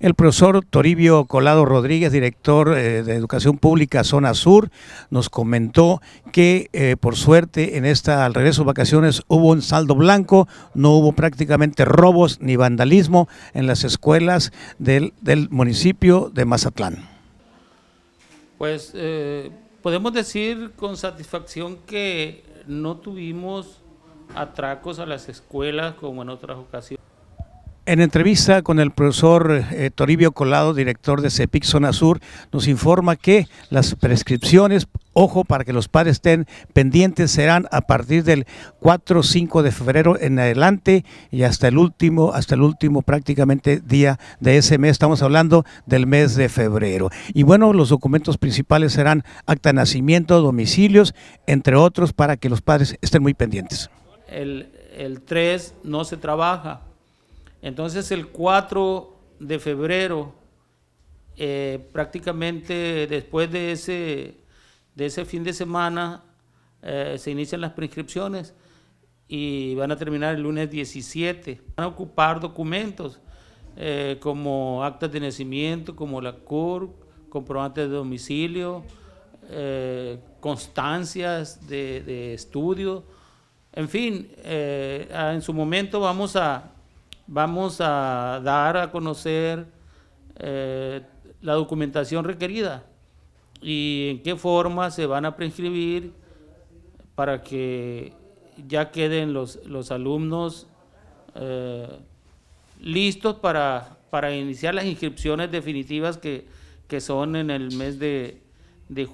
El profesor Toribio Colado Rodríguez, director eh, de Educación Pública Zona Sur, nos comentó que eh, por suerte en esta al regreso de vacaciones hubo un saldo blanco, no hubo prácticamente robos ni vandalismo en las escuelas del, municipio de Mazatlán. Pues eh, podemos decir con satisfacción que no tuvimos atracos a las escuelas como en otras ocasiones. En entrevista con el profesor eh, Toribio Colado, director de CEPIC Zona Sur, nos informa que las prescripciones, ojo para que los padres estén pendientes, serán a partir del 4 o 5 de febrero en adelante y hasta el último, hasta el último prácticamente día de ese mes, estamos hablando del mes de febrero. Y bueno, los documentos principales serán acta de nacimiento, domicilios, entre otros, para que los padres estén muy pendientes. El, el 3 no se trabaja entonces el 4 de febrero, eh, prácticamente después de ese, de ese fin de semana, eh, se inician las prescripciones y van a terminar el lunes 17. Van a ocupar documentos eh, como actas de nacimiento, como la CUR, comprobantes de domicilio, constancias de, de, estudio. En fin, en su momento vamos a vamos a dar a conocer eh, la documentación requerida y en qué forma se van a prescribir para que ya queden los, alumnos eh, listos para, iniciar las inscripciones definitivas que, son en el mes de,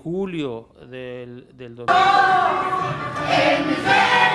julio del, del 2020.